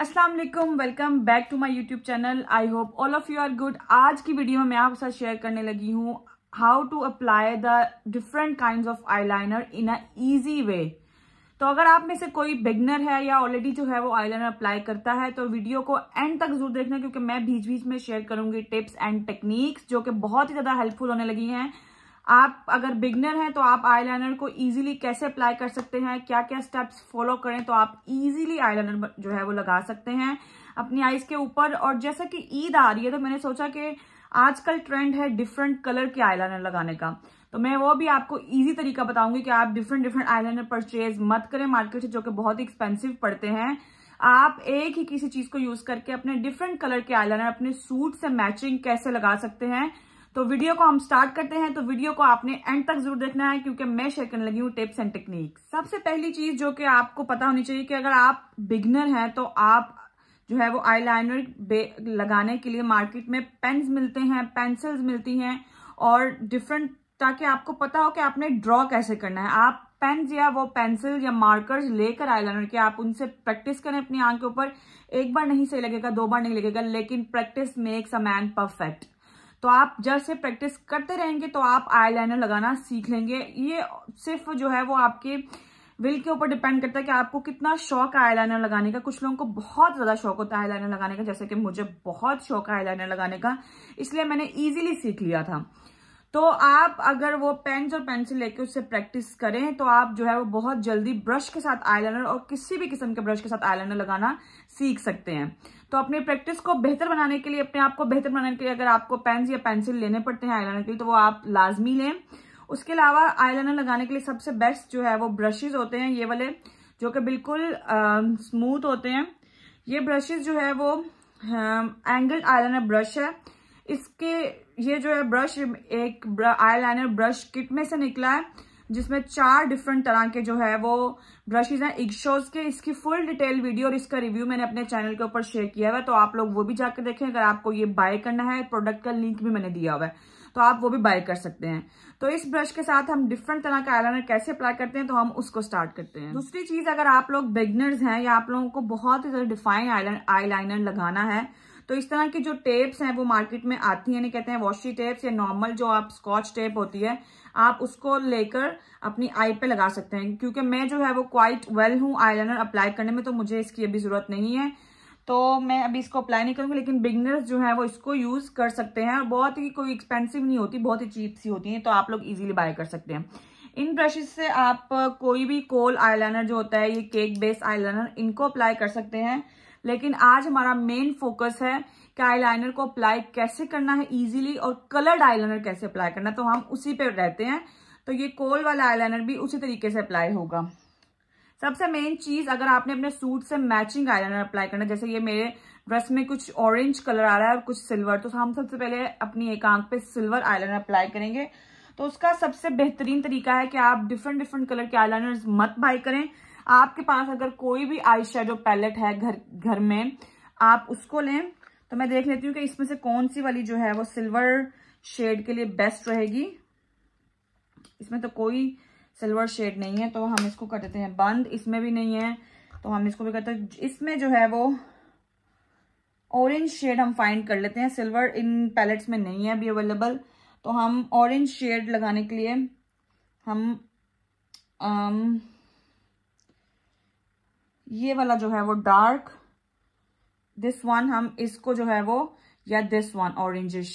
Aslam welcome back to my YouTube channel I hope all of you are good आज की video में मैं आपके साथ शेयर करने लगी हूँ how to apply the different kind of eyeliner in a easy way तो अगर आप में से कोई बिगनर है या ऑलरेडी जो है वो आई लाइनर अप्लाई करता है तो वीडियो को एंड तक जरूर देखना क्योंकि मैं बीच बीच में शेयर करूंगी टिप्स एंड टेक्निक्स जो कि बहुत ही ज्यादा हेल्पफुल होने लगी हैं आप अगर बिगनर हैं तो आप आईलाइनर को इजीली कैसे अप्लाई कर सकते हैं क्या क्या स्टेप्स फॉलो करें तो आप इजीली आईलाइनर जो है वो लगा सकते हैं अपनी आईज के ऊपर और जैसा कि ईद आ रही है तो मैंने सोचा कि आजकल ट्रेंड है डिफरेंट कलर के आईलाइनर लगाने का तो मैं वो भी आपको इजी तरीका बताऊंगी कि आप डिफरेंट डिफरेंट आईलाइनर परचेज मत करें मार्केट से जो कि बहुत ही एक्सपेंसिव पड़ते हैं आप एक ही किसी चीज को यूज करके अपने डिफरेंट कलर के आईलाइनर अपने सूट से मैचिंग कैसे लगा सकते हैं तो वीडियो को हम स्टार्ट करते हैं तो वीडियो को आपने एंड तक जरूर देखना है क्योंकि मैं शेयर करने लगी हूँ टिप्स एंड टेक्निक सबसे पहली चीज जो कि आपको पता होनी चाहिए कि अगर आप बिगनर हैं तो आप जो है वो आईलाइनर लगाने के लिए मार्केट में पेन्स मिलते हैं पेंसिल्स मिलती हैं और डिफरेंट ताकि आपको पता हो कि आपने ड्रॉ कैसे करना है आप पेन्स या वो पेंसिल या मार्कर्स लेकर आईलाइनर के आप उनसे प्रैक्टिस करें अपनी आंख के ऊपर एक बार नहीं सही लगेगा दो बार नहीं लगेगा लेकिन practice makes a man perfect तो आप जैसे प्रैक्टिस करते रहेंगे तो आप आईलाइनर लगाना सीख लेंगे ये सिर्फ जो है वो आपके विल के ऊपर डिपेंड करता है कि आपको कितना शौक है आईलाइनर लगाने का कुछ लोगों को बहुत ज्यादा शौक होता है आईलाइनर लगाने का जैसे कि मुझे बहुत शौक है आईलाइनर लगाने का इसलिए मैंने इजीली सीख लिया था तो आप अगर वो पेन्स और पेंसिल लेके उससे प्रैक्टिस करें तो आप जो है वो बहुत जल्दी ब्रश के साथ आईलाइनर और किसी भी किस्म के ब्रश के साथ आईलाइनर लगाना सीख सकते हैं तो अपनी प्रैक्टिस को बेहतर बनाने के लिए अपने आप को बेहतर बनाने के लिए अगर आपको पेन्स या पेंसिल लेने पड़ते हैं आईलाइनर के लिए तो वो आप लाजमी लें उसके अलावा आईलाइनर लगाने के लिए सबसे बेस्ट जो है वो ब्रशेज होते हैं ये वाले जो कि बिल्कुल स्मूथ होते हैं ये ब्रशेज जो है वो एंगल आईलाइनर ब्रश है इसके ये जो है ब्रश एक आईलाइनर ब्रश किट में से निकला है जिसमें चार डिफरेंट तरह के जो है वो ब्रशेज हैं इक्शोज के इसकी फुल डिटेल वीडियो और इसका रिव्यू मैंने अपने चैनल के ऊपर शेयर किया हुआ है तो आप लोग वो भी जाकर देखें अगर आपको ये बाय करना है प्रोडक्ट का लिंक भी मैंने दिया हुआ है तो आप वो भी बाय कर सकते हैं तो इस ब्रश के साथ हम डिफरेंट तरह का आईलाइनर कैसे अप्लाई करते हैं तो हम उसको स्टार्ट करते हैं दूसरी चीज अगर आप लोग बिगनर्स हैं या आप लोगों को बहुत ही ज्यादा डिफाइन आईलाइनर लगाना है तो इस तरह की जो टेप्स हैं वो मार्केट में आती हैं यानी कहते हैं वॉशी टेप्स या नॉर्मल जो आप स्कॉच टेप होती है आप उसको लेकर अपनी आई पे लगा सकते हैं क्योंकि मैं जो है वो क्वाइट वेल हूँ लाइनर अप्लाई करने में तो मुझे इसकी अभी ज़रूरत नहीं है तो मैं अभी इसको अप्लाई नहीं करूंगी लेकिन बिगनर्स जो है वो इसको यूज़ कर सकते हैं और बहुत ही कोई एक्सपेंसिव नहीं होती बहुत ही चीप सी होती है तो आप लोग इजीली बाय कर सकते हैं इन ब्रशेस से आप कोई भी कोल आईलाइनर जो होता है ये केक बेस आईलाइनर इनको अप्लाई कर सकते हैं लेकिन आज हमारा मेन फोकस है कि आईलाइनर को अप्लाई कैसे करना है इजीली और कलर्ड आईलाइनर कैसे अप्लाई करना है तो हम उसी पे रहते हैं तो ये कोल वाला आईलाइनर भी उसी तरीके से अप्लाई होगा सबसे मेन चीज अगर आपने अपने सूट से मैचिंग आईलाइनर अप्लाई करना जैसे ये मेरे ड्रेस में कुछ ऑरेंज कलर आ रहा है और कुछ सिल्वर तो हम सबसे पहले अपनी एक आंख पे सिल्वर आईलाइनर अप्लाई करेंगे तो उसका सबसे बेहतरीन तरीका है कि आप डिफरेंट डिफरेंट कलर के आईलाइनर्स मत बाई करें आपके पास अगर कोई भी आई शेडो पैलेट है घर घर में आप उसको लें तो मैं देख लेती हूँ कि इसमें से कौन सी वाली जो है वो सिल्वर शेड के लिए बेस्ट रहेगी इसमें तो कोई सिल्वर शेड नहीं है तो हम इसको कर देते हैं बंद इसमें भी नहीं है तो हम इसको भी करते हैं इसमें जो है वो ऑरेंज शेड हम फाइंड कर लेते हैं सिल्वर इन पैलेट्स में नहीं है अभी अवेलेबल तो हम ऑरेंज शेड लगाने के लिए हम आम, um, ये वाला जो है वो डार्क दिस वन हम इसको जो है वो या दिस वन ऑरेंजिश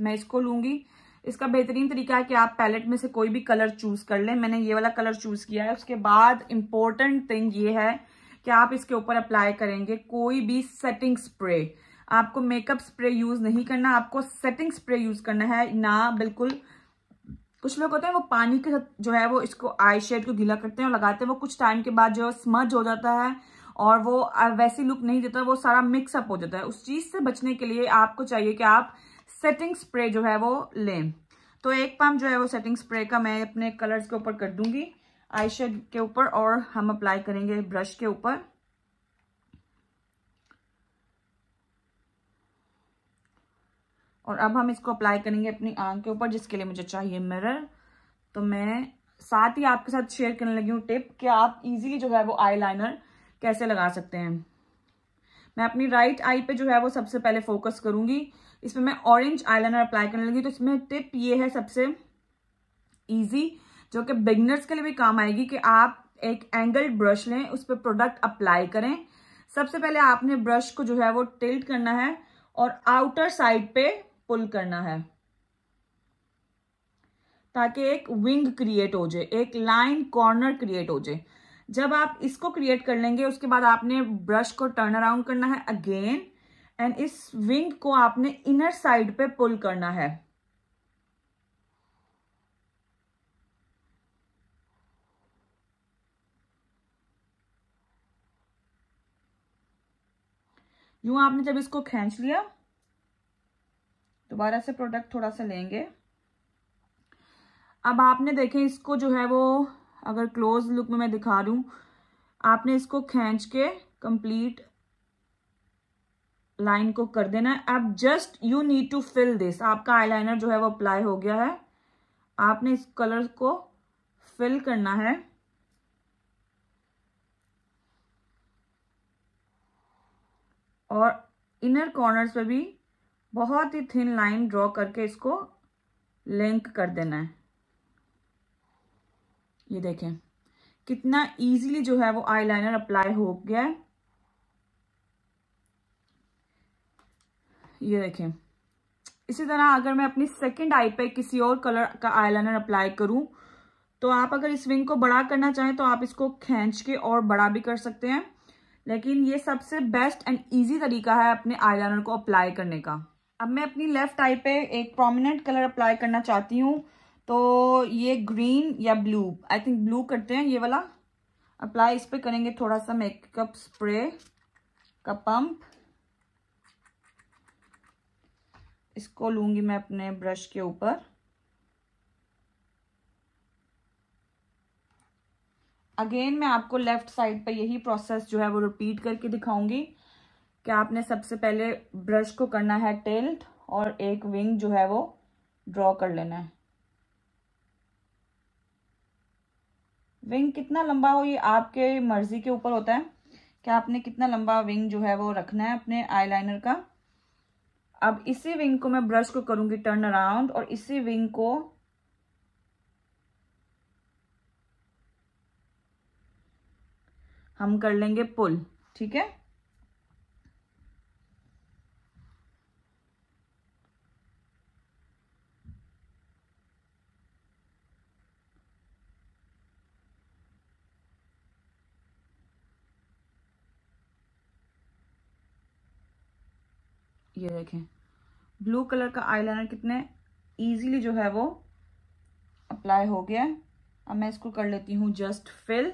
मैं इसको लूंगी इसका बेहतरीन तरीका है कि आप पैलेट में से कोई भी कलर चूज कर लें मैंने ये वाला कलर चूज किया है उसके बाद इम्पोर्टेंट थिंग ये है कि आप इसके ऊपर अप्लाई करेंगे कोई भी सेटिंग स्प्रे आपको मेकअप स्प्रे यूज नहीं करना आपको सेटिंग स्प्रे यूज करना है ना बिल्कुल कुछ लोग होते हैं वो पानी के साथ जो है वो इसको आई शेड को गीला करते हैं और लगाते हैं वो कुछ टाइम के बाद जो है स्मज हो जाता है और वो वैसी लुक नहीं देता वो सारा मिक्सअप हो जाता है उस चीज़ से बचने के लिए आपको चाहिए कि आप सेटिंग स्प्रे जो है वो लें तो एक पम्प जो है वो सेटिंग स्प्रे का मैं अपने कलर्स के ऊपर कर दूंगी आई के ऊपर और हम अप्लाई करेंगे ब्रश के ऊपर और अब हम इसको अप्लाई करेंगे अपनी आंख के ऊपर जिसके लिए मुझे चाहिए मिरर तो मैं साथ ही आपके साथ शेयर करने लगी हूँ टिप कि आप इजीली जो है वो आईलाइनर कैसे लगा सकते हैं मैं अपनी राइट आई पे जो है वो सबसे पहले फोकस करूंगी इसमें मैं ऑरेंज आईलाइनर अप्लाई करने लगी तो इसमें टिप ये है सबसे ईजी जो कि बिगनर्स के लिए भी काम आएगी कि आप एक एंगल्ड ब्रश लें उस पर प्रोडक्ट अप्लाई करें सबसे पहले आपने ब्रश को जो है वो टिल्ट करना है और आउटर साइड पे पुल करना है ताकि एक विंग क्रिएट हो जाए एक लाइन कॉर्नर क्रिएट हो जाए जब आप इसको क्रिएट कर लेंगे उसके बाद आपने ब्रश को टर्न अराउंड करना है अगेन एंड इस विंग को आपने इनर साइड पे पुल करना है यूं आपने जब इसको खींच लिया दोबारा से प्रोडक्ट थोड़ा सा लेंगे अब आपने देखें इसको जो है वो अगर क्लोज लुक में मैं दिखा दूँ आपने इसको खींच के कंप्लीट लाइन को कर देना है अब just you need to fill this आपका आईलाइनर जो है वो अप्लाई हो गया है आपने इस कलर को फिल करना है और इनर कॉर्नर्स पे भी बहुत ही थिन लाइन ड्रॉ करके इसको लिंक कर देना है ये देखें कितना इजीली जो है वो आईलाइनर अप्लाई हो गया है ये देखें इसी तरह अगर मैं अपनी सेकंड आई पे किसी और कलर का आईलाइनर अप्लाई करूं तो आप अगर इस विंग को बड़ा करना चाहें तो आप इसको खींच के और बड़ा भी कर सकते हैं लेकिन ये सबसे बेस्ट एंड इजी तरीका है अपने आईलाइनर को अप्लाई करने का अब मैं अपनी लेफ्ट आई पे एक प्रोमिनेंट कलर अप्लाई करना चाहती हूँ तो ये ग्रीन या ब्लू आई थिंक ब्लू करते हैं ये वाला अप्लाई इस पर करेंगे थोड़ा सा मेकअप स्प्रे का पंप इसको लूंगी मैं अपने ब्रश के ऊपर अगेन मैं आपको लेफ्ट साइड पर यही प्रोसेस जो है वो रिपीट करके दिखाऊंगी कि आपने सबसे पहले ब्रश को करना है टेल्ट और एक विंग जो है वो ड्रॉ कर लेना है विंग कितना लंबा हो ये आपके मर्जी के ऊपर होता है कि आपने कितना लंबा विंग जो है वो रखना है अपने आईलाइनर का अब इसी विंग को मैं ब्रश को करूंगी टर्न अराउंड और इसी विंग को हम कर लेंगे पुल ठीक है ये देखें ब्लू कलर का आईलाइनर कितने इजीली जो है वो अप्लाई हो गया अब मैं इसको कर लेती हूँ जस्ट फिल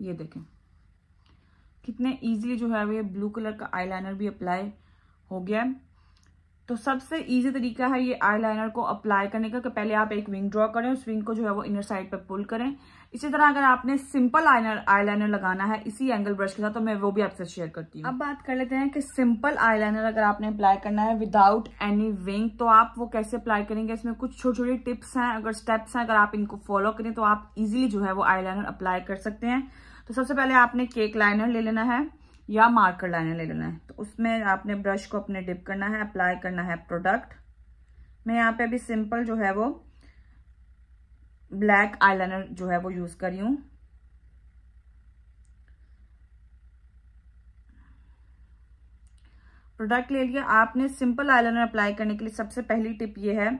ये देखें कितने इजीली जो है ये ब्लू कलर का आईलाइनर भी अप्लाई हो गया तो सबसे इजी तरीका है ये आईलाइनर को अप्लाई करने का कि पहले आप एक विंग ड्रॉ करें उस विंग को जो है वो इनर साइड पर पुल करें इसी तरह अगर आपने सिंपल आईलाइनर आईलाइनर लगाना है इसी एंगल ब्रश के साथ तो मैं वो भी आपसे शेयर करती हूँ अब बात कर लेते हैं कि सिंपल आईलाइनर अगर आपने अप्लाई करना है विदाउट एनी विंग तो आप वो कैसे अप्लाई करेंगे इसमें कुछ छोटी छोटी टिप्स हैं अगर स्टेप्स हैं अगर आप इनको फॉलो करें तो आप इजिली जो है वो आईलाइनर अप्लाई कर सकते हैं तो सबसे पहले आपने केक लाइनर ले लेना है या मार्कर लाइनर ले लेना है तो उसमें आपने ब्रश को अपने डिप करना है अप्लाई करना है प्रोडक्ट मैं यहाँ पे अभी सिंपल जो है वो ब्लैक आईलाइनर जो है वो यूज करी हूं प्रोडक्ट ले लिया आपने सिंपल आईलाइनर अप्लाई करने के लिए सबसे पहली टिप ये है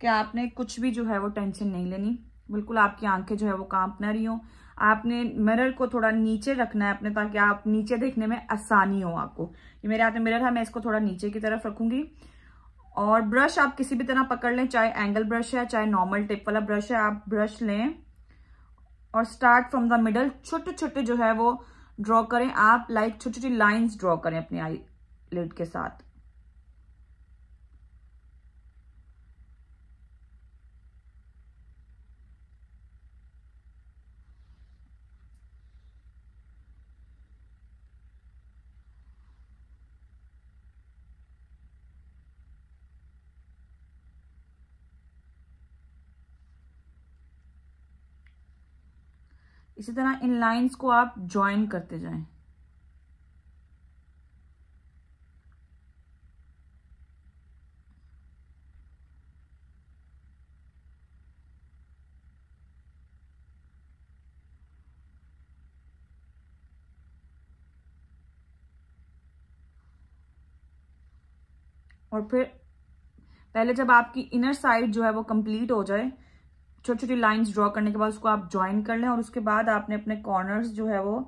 कि आपने कुछ भी जो है वो टेंशन नहीं लेनी बिल्कुल आपकी आंखें जो है वो कांप ना रही हो आपने मिरर को थोड़ा नीचे रखना है अपने ताकि आप नीचे देखने में आसानी हो आपको ये मेरे हाथ में मिरर है मैं इसको थोड़ा नीचे की तरफ रखूंगी और ब्रश आप किसी भी तरह पकड़ लें चाहे एंगल ब्रश है चाहे नॉर्मल टिप वाला ब्रश है आप ब्रश लें और स्टार्ट फ्रॉम द मिडल छोटे छोटे जो है वो ड्रॉ करें आप लाइक छोटी छोटी लाइन्स ड्रॉ करें अपने आई लिड के साथ इसी तरह इन लाइंस को आप ज्वाइन करते जाएं और फिर पहले जब आपकी इनर साइड जो है वो कंप्लीट हो जाए छोटी छोटी लाइन्स ड्रॉ करने के बाद उसको आप ज्वाइन कर लें और उसके बाद आपने अपने कॉर्नर्स जो है वो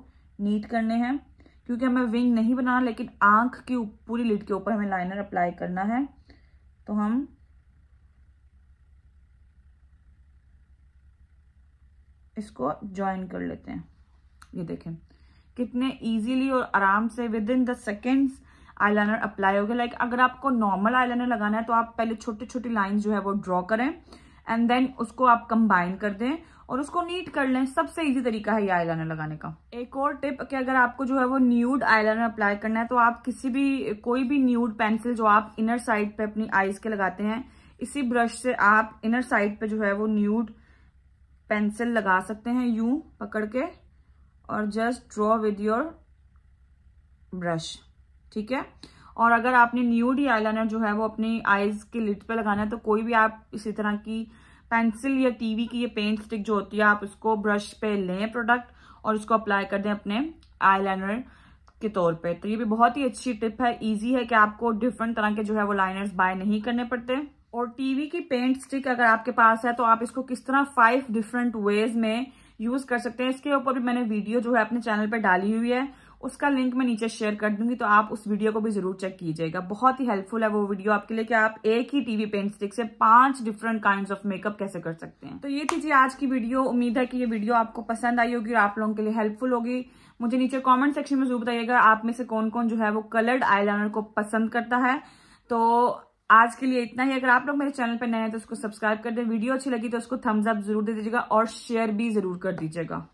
नीट करने हैं क्योंकि हमें विंग नहीं बनाना लेकिन आंख की पूरी लिड के ऊपर हमें लाइनर अप्लाई करना है तो हम इसको ज्वाइन कर लेते हैं ये देखें कितने इजीली और आराम से within the seconds liner apply हो गया लाइक अगर आपको नॉर्मल लाइनर लगाना है तो आप पहले छोटी छोटी लाइन जो है वो ड्रॉ करें एंड देन उसको आप कंबाइन कर दें और उसको नीट कर लें सबसे इजी तरीका है ये आईलाइनर लगाने का एक और टिप कि अगर आपको जो है वो न्यूड आईलाइनर अप्लाई करना है तो आप किसी भी कोई भी न्यूड पेंसिल जो आप इनर साइड पे अपनी आईज के लगाते हैं इसी ब्रश से आप इनर साइड पे जो है वो न्यूड पेंसिल लगा सकते हैं यूं पकड़ के और just draw with your brush ठीक है और अगर आपने डी आई आईलाइनर जो है वो अपने आईज के लिट पे लगाना है तो कोई भी आप इसी तरह की पेंसिल या टीवी की ये पेंट स्टिक जो होती है आप उसको ब्रश पे लें प्रोडक्ट और उसको अप्लाई कर दें अपने आईलाइनर के तौर पे तो ये भी बहुत ही अच्छी टिप है इजी है कि आपको डिफरेंट तरह के जो है वो लाइनर्स बाय नहीं करने पड़ते और टीवी की पेंट स्टिक अगर आपके पास है तो आप इसको किस तरह फाइव डिफरेंट वेज में यूज कर सकते हैं इसके ऊपर भी मैंने वीडियो जो है अपने चैनल पर डाली हुई है उसका लिंक मैं नीचे शेयर कर दूंगी तो आप उस वीडियो को भी जरूर चेक कीजिएगा बहुत ही हेल्पफुल है वो वीडियो आपके लिए कि आप एक ही टीवी पेंट स्टिक से पांच डिफरेंट काइंड ऑफ मेकअप कैसे कर सकते हैं तो ये थी जी आज की वीडियो उम्मीद है कि ये वीडियो आपको पसंद आई होगी और आप लोगों के लिए हेल्पफुल होगी मुझे नीचे कॉमेंट सेक्शन में जरूर बताइएगा आप में से कौन कौन जो है वो कलर्ड आई को पसंद करता है तो आज के लिए इतना ही अगर आप लोग मेरे चैनल पर नए हैं तो उसको सब्सक्राइब कर दें वीडियो अच्छी लगी तो उसको थम्स अप जरूर दे दीजिएगा और शेयर भी जरूर कर दीजिएगा